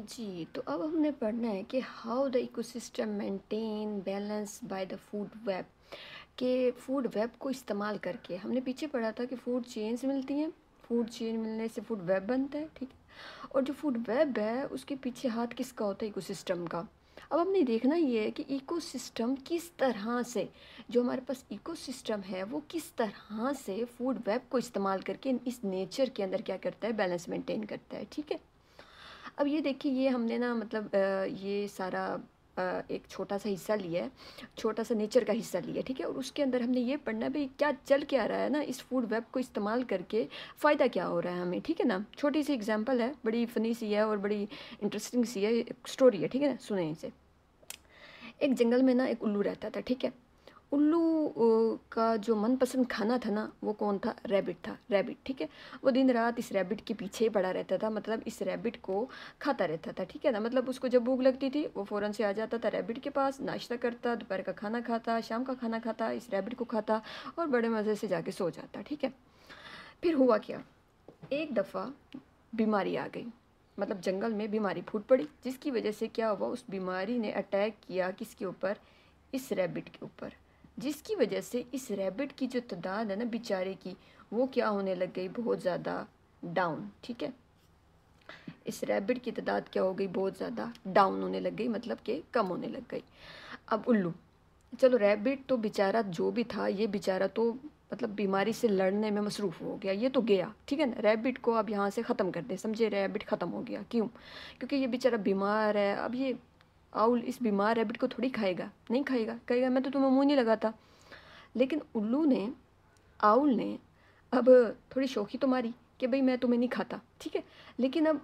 जी तो अब हमने पढ़ना है कि how the ecosystem maintain balance by the food web के फूड वेब को इस्तेमाल करके हमने पीछे पढ़ा था कि फूड चेन्स मिलती हैं फूड चेन मिलने से फूड वेब बनता है ठीक है और जो फूड वेब है उसके पीछे हाथ किसका होता है इकोसिस्टम का अब हमने देखना ये है कि इकोसिस्टम किस तरह से जो हमारे पास इकोसिस्टम है वो किस तरह से फूड वेब को इस्तेमाल करके इस नेचर के अंदर क्या करता है बैलेंस मेंटेन करता है ठीक है अब ये देखिए ये हमने ना मतलब ये सारा एक छोटा सा हिस्सा लिया है छोटा सा नेचर का हिस्सा लिया ठीक है और उसके अंदर हमने ये पढ़ना भाई क्या चल के आ रहा है ना इस फूड वेब को इस्तेमाल करके फ़ायदा क्या हो रहा है हमें ठीक है ना छोटी सी एग्जांपल है बड़ी फ़नी सी है और बड़ी इंटरेस्टिंग सी है स्टोरी है ठीक है ना सुने इसे एक जंगल में ना एक उल्लू रहता था ठीक है उल्लू का जो मनपसंद खाना था ना वो कौन था रैबिट था रैबिट ठीक है वो दिन रात इस रैबिट के पीछे ही पड़ा रहता था मतलब इस रैबिट को खाता रहता था ठीक है ना मतलब उसको जब भूख लगती थी वो फ़ौरन से आ जाता था रैबिट के पास नाश्ता करता दोपहर का खाना खाता शाम का खाना खाता इस रैबिट को खाता और बड़े मज़े से जाके सो जाता ठीक है फिर हुआ क्या एक दफ़ा बीमारी आ गई मतलब जंगल में बीमारी फूट पड़ी जिसकी वजह से क्या हुआ उस बीमारी ने अटैक किया किसके ऊपर इस रैबिट के ऊपर जिसकी वजह से इस रैबिट की जो तादाद है ना बेचारे की वो क्या होने लग गई बहुत ज़्यादा डाउन ठीक है इस रैबिट की तादाद क्या हो गई बहुत ज़्यादा डाउन होने लग गई मतलब कि कम होने लग गई अब उल्लू चलो रैबिट तो बेचारा जो भी था ये बेचारा तो मतलब बीमारी से लड़ने में मसरूफ़ हो गया ये तो गया ठीक है ना रैबिट को अब यहाँ से ख़त्म कर दें समझे रैबिट ख़त्म हो गया क्यों क्योंकि ये बेचारा बीमार है अब ये आउल इस बीमार रैबिट को थोड़ी खाएगा नहीं खाएगा कहेगा मैं तो तुम्हें मुंह नहीं लगाता लेकिन उल्लू ने आउल ने अब थोड़ी शौकी तो मारी कि भाई मैं तुम्हें नहीं खाता ठीक है लेकिन अब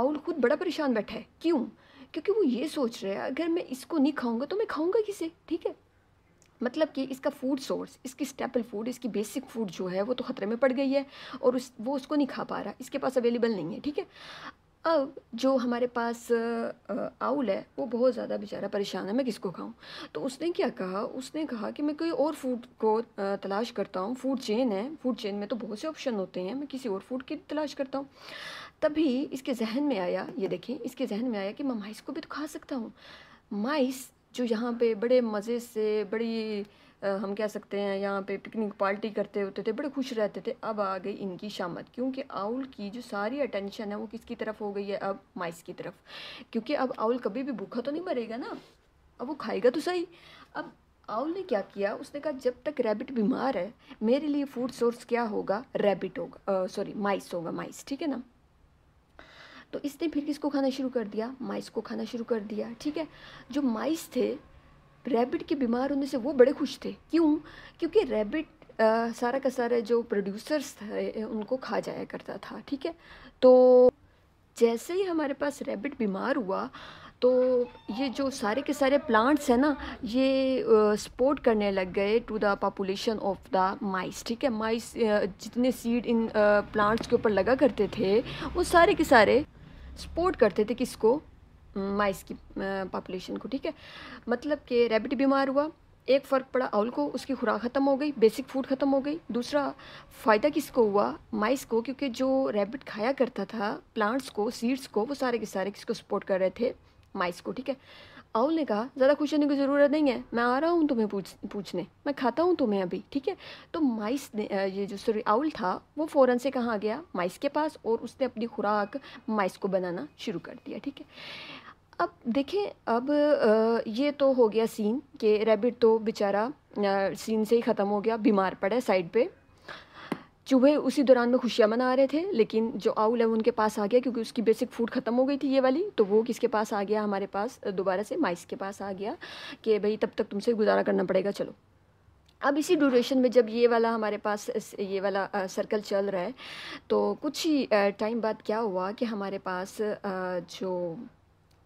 आउल खुद बड़ा परेशान बैठा है क्यों क्योंकि वो ये सोच रहा है अगर मैं इसको नहीं खाऊंगा तो मैं खाऊंगा किसे ठीक है मतलब कि इसका फूड सोर्स इसकी स्टेपल फूड इसकी बेसिक फूड जो है वो तो ख़तरे में पड़ गई है और उस वो उसको नहीं खा पा रहा इसके पास अवेलेबल नहीं है ठीक है अब जो हमारे पास आउल है वो बहुत ज़्यादा बेचारा परेशान है मैं किसको खाऊं तो उसने क्या कहा उसने कहा कि मैं कोई और फूड को तलाश करता हूँ फूड चेन है फूड चेन में तो बहुत से ऑप्शन होते हैं मैं किसी और फूड की तलाश करता हूँ तभी इसके जहन में आया ये देखें इसके जहन में आया कि मैं माइस को भी तो खा सकता हूँ माइस जो यहाँ पे बड़े मज़े से बड़ी हम कह सकते हैं यहाँ पे पिकनिक पार्टी करते होते थे बड़े खुश रहते थे अब आ गई इनकी शामत क्योंकि आउल की जो सारी अटेंशन है वो किसकी तरफ हो गई है अब माइस की तरफ क्योंकि अब आउल कभी भी भूखा तो नहीं मरेगा ना अब वो खाएगा तो सही अब आउल ने क्या किया उसने कहा जब तक रैबिट बीमार है मेरे लिए फूड सोर्स क्या होगा रैबिट होगा सॉरी माइस होगा माइस ठीक है ना तो इसने फिर किसको खाना शुरू कर दिया माइस को खाना शुरू कर दिया ठीक है जो माइस थे रैबिट के बीमार होने से वो बड़े खुश थे क्यों क्योंकि रैबिट सारा का सारा जो प्रोड्यूसर्स थे उनको खा जाया करता था ठीक है तो जैसे ही हमारे पास रैबिट बीमार हुआ तो ये जो सारे के सारे प्लांट्स हैं ना ये सपोर्ट करने लग गए to the population of the mice ठीक है माइस जितने सीड इन प्लांट्स के ऊपर लगा करते थे वो सारे के सारे सपोर्ट करते थे किसको माइस की पॉपुलेशन को ठीक है मतलब कि रैबिट बीमार हुआ एक फ़र्क पड़ा आउल को उसकी खुराक ख़त्म हो गई बेसिक फूड ख़त्म हो गई दूसरा फ़ायदा किसको हुआ माइस को क्योंकि जो रैबिट खाया करता था प्लांट्स को सीड्स को वो सारे के सारे किसको सपोर्ट कर रहे थे माइस को ठीक है आउल ने कहा ज़्यादा खुश होने की ज़रूरत नहीं है मैं आ रहा हूँ तुम्हें पूछ पूछने मैं खाता हूँ तुम्हें अभी ठीक है तो माइस ने ये जो सॉरी आउल था वो फ़ौर से कहाँ गया माइस के पास और उसने अपनी खुराक माइस को बनाना शुरू कर दिया ठीक है अब देखें अब ये तो हो गया सीन कि रैबिट तो बेचारा सीन से ही ख़त्म हो गया बीमार पड़ा साइड पे चूहे उसी दौरान में खुशियाँ मना रहे थे लेकिन जो आउल है उनके पास आ गया क्योंकि उसकी बेसिक फूड ख़त्म हो गई थी ये वाली तो वो किसके पास आ गया हमारे पास दोबारा से माइस के पास आ गया कि भाई तब तक तुमसे गुजारा करना पड़ेगा चलो अब इसी ड्यूरेशन में जब ये वाला हमारे पास ये वाला सर्कल चल रहा है तो कुछ ही टाइम बाद क्या हुआ कि हमारे पास जो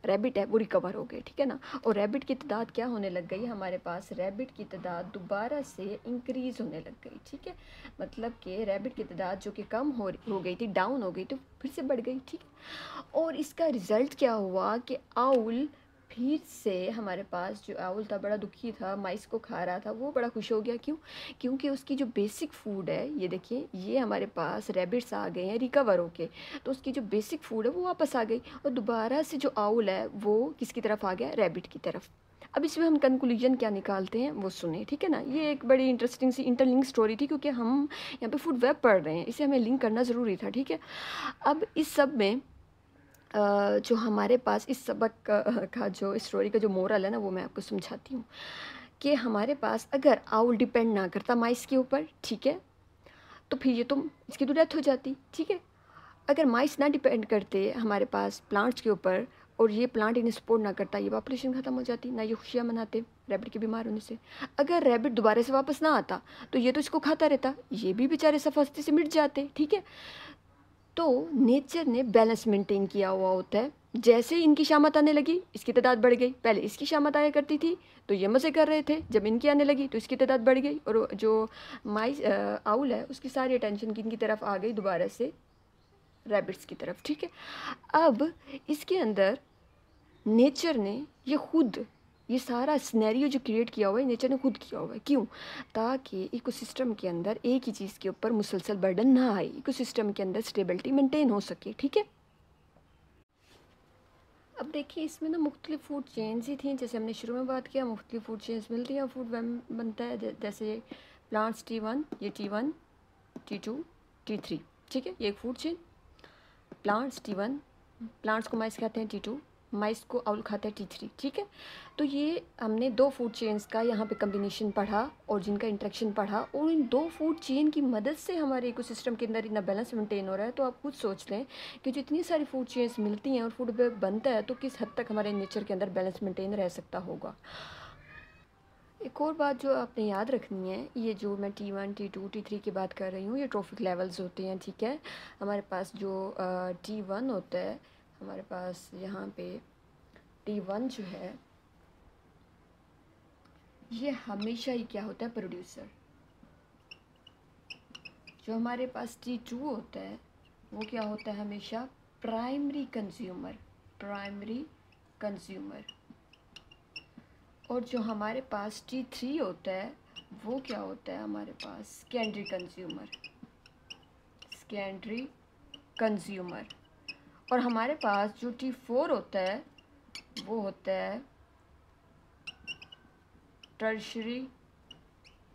रैबिट है वो रिकवर हो गए ठीक है ना और रैबिट की तादाद क्या होने लग गई हमारे पास रैबिट की तादाद दोबारा से इंक्रीज़ होने लग गई ठीक है मतलब कि रैबिट की तादाद जो कि कम हो हो गई थी डाउन हो गई तो फिर से बढ़ गई ठीक है और इसका रिज़ल्ट क्या हुआ कि आउल फिर से हमारे पास जो आउल था बड़ा दुखी था माइस को खा रहा था वो बड़ा खुश हो गया क्यों क्योंकि उसकी जो बेसिक फूड है ये देखिए ये हमारे पास रेबिट्स आ गए हैं रिकवर होके तो उसकी जो बेसिक फूड है वो वापस आ गई और दोबारा से जो आउल है वो किसकी तरफ आ गया रेबिट की तरफ अब इसमें हम कंक्लूजन क्या निकालते हैं वो सुने ठीक है ना ये एक बड़ी इंटरेस्टिंग सी इंटरलिंक स्टोरी थी क्योंकि हम यहाँ पे फूड वेब पढ़ रहे हैं इसे हमें लिंक करना ज़रूरी था ठीक है अब इस सब में जो हमारे पास इस सबक का, का जो स्टोरी का जो मोरल है ना वो मैं आपको समझाती हूँ कि हमारे पास अगर आउल डिपेंड ना करता माइस के ऊपर ठीक है तो फिर ये तो इसकी तो डेथ हो जाती ठीक है अगर माइस ना डिपेंड करते हमारे पास प्लांट्स के ऊपर और ये प्लांट इन्हें सपोर्ट ना करता ये पॉपुलेशन ख़त्म हो जाती ना ये खुशियाँ मनाते रैबिट के बीमार होने से अगर रैबिट दोबारा से वापस ना आता तो ये तो इसको खाता रहता ये भी बेचारे सफस्ती से मिट जाते ठीक है तो नेचर ने बैलेंस मेंटेन किया हुआ होता है जैसे ही इनकी शामत आने लगी इसकी तादाद बढ़ गई पहले इसकी शामत आया करती थी तो ये मज़े कर रहे थे जब इनकी आने लगी तो इसकी तादाद बढ़ गई और जो माइस आउल है उसकी सारी अटेंशन किन की तरफ आ गई दोबारा से रैबिट्स की तरफ ठीक है अब इसके अंदर नेचर ने ये खुद ये सारा स्नैरियो जो क्रिएट किया हुआ है नेचर ने खुद किया हुआ है क्यों ताकि इकोसिस्टम के अंदर एक ही चीज़ के ऊपर मुसलसल बर्डन ना आए इकोसिस्टम के अंदर स्टेबिलिटी मेंटेन हो सके ठीक है अब देखिए इसमें ना मुख्तलि फूड चेंज ही थी जैसे हमने शुरू में बात किया मुख्तलि फूड चेंज मिलती हैं फूड बनता है जैसे प्लांट्स टी वन ये T one T two T three ठीक है ये एक food change plants T one plants को माइस कहते हैं टी टू माइस को आउल खाता है टी थ्री ठीक है तो ये हमने दो फूड चेन्स का यहाँ पे कम्बिनेशन पढ़ा और जिनका इंट्रेक्शन पढ़ा और इन दो फूड चेन की मदद से हमारे इकोसिस्टम के अंदर इतना बैलेंस मेंटेन हो रहा है तो आप खुद सोच लें कि जो इतनी सारी फूड चेन्स मिलती हैं और फूड बनता है तो किस हद तक हमारे नेचर के अंदर बैलेंस मेंटेन रह सकता होगा एक और बात जो आपने याद रखनी है ये जो मैं T one T two T three की बात कर रही हूँ ये ट्रॉफिक लेवल्स होते हैं ठीक है हमारे पास जो टी वन होता है हमारे पास यहाँ पे टी वन जो है ये हमेशा ही क्या होता है प्रोड्यूसर जो हमारे पास टी टू होता है वो क्या होता है हमेशा प्राइमरी कंज्यूमर प्राइमरी कंज्यूमर और जो हमारे पास टी थ्री होता है वो क्या होता है हमारे पास सेकेंडरी कंज्यूमर सेकेंडरी कंज्यूमर और हमारे पास जो टी फोर होता है वो होता है टर्शरी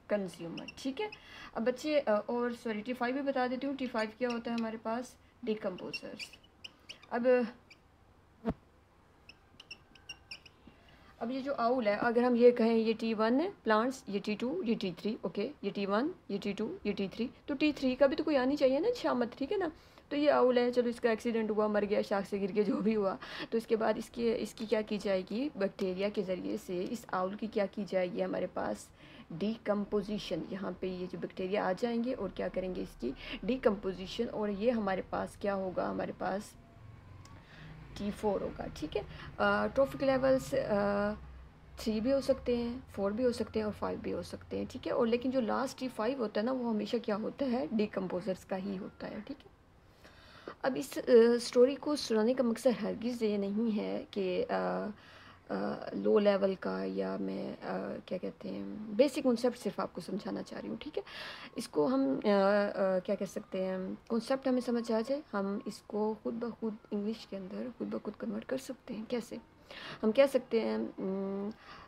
कंज्यूमर ठीक है अब बच्चे और सॉरी टी फाइव भी बता देती हूँ टी फाइव क्या होता है हमारे पास डिकम्पोजर्स अब अब ये जो आउल है अगर हम ये कहें ये टी वन है प्लांट्स ये टी टू ये टी थ्री ओके ये टी वन ये टी टू ये टी थ्री तो टी थ्री का भी तो कोई आनी चाहिए ना शामत ठीक है ना तो ये आउल है चलो इसका एक्सीडेंट हुआ मर गया शाख से गिर गया जो भी हुआ तो इसके बाद इसकी इसकी क्या की जाएगी बैक्टीरिया के ज़रिए से इस आउल की क्या की जाएगी हमारे पास कम्पोजिशन यहाँ पे ये जो बैक्टीरिया आ जाएंगे और क्या करेंगे इसकी डीकम्पोजिशन और ये हमारे पास क्या होगा हमारे पास टी फोर होगा ठीक है ट्रॉफिक लेवल्स थ्री भी हो सकते हैं फोर भी हो सकते हैं और फाइव भी हो सकते हैं ठीक है और लेकिन जो लास्ट टी फाइव होता है ना वो हमेशा क्या होता है डिकम्पोजर्स का ही होता है ठीक है अब इस स्टोरी को सुनाने का मकसद हरगिज़ ये नहीं है कि लो लेवल का या मैं आ, क्या कहते हैं बेसिक कॉन्सेप्ट सिर्फ आपको समझाना चाह रही हूँ ठीक है इसको हम आ, आ, क्या कह सकते हैं कॉन्सेप्ट हमें समझ आ जाए हम इसको खुद ब खुद इंग्लिश के अंदर खुद ब खुद कन्वर्ट कर सकते हैं कैसे हम कह सकते हैं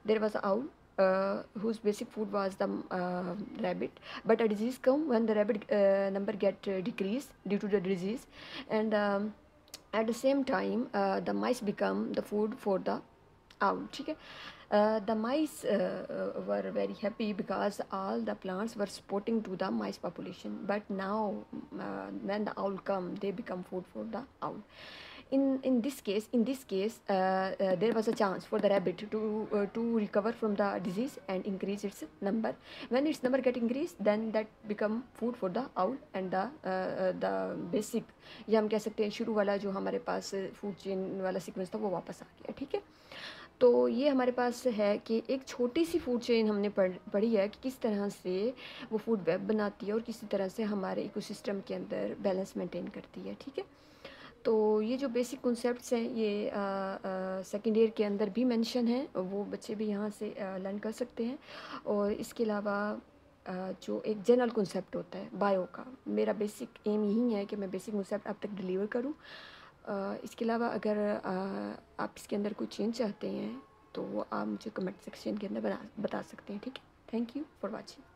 there was out uh, whose basic food was the uh, rabbit but a disease come when the rabbit uh, number get uh, decreased due to the disease and um, at the same time uh, the mice become the food for the out ठीक है the mice were very happy because all the plants were supporting to the mice population but now when the owl come they become food for the owl in in this case in this case there was a chance for the rabbit to to recover from the disease and increase its number when its number get increase then that become food for the owl and the basic या हम कह सकते हैं शुरू वाला जो हमारे पास फूड चेन वाला सिक्वेंस था वो वापस आ गया ठीक है तो ये हमारे पास है कि एक छोटी सी फूड चेन हमने पढ़ पढ़ी है कि किस तरह से वो फूड वेब बनाती है और किसी तरह से हमारे इकोसिस्टम के अंदर बैलेंस मेंटेन करती है ठीक है तो ये जो बेसिक कॉन्सेप्ट हैं ये सेकेंड ईयर के अंदर भी मेंशन हैं वो बच्चे भी यहाँ से लर्न कर सकते हैं और इसके अलावा जो एक जनरल कॉन्सेप्ट होता है बायो का मेरा बेसिक एम यही है कि मैं बेसिक कॉन्सेप्ट अब तक डिलीवर करूँ इसके अलावा अगर आप इसके अंदर कोई चेंज चाहते हैं तो आप मुझे कमेंट सेक्शन के अंदर बता सकते हैं ठीक है थैंक यू फॉर वॉचिंग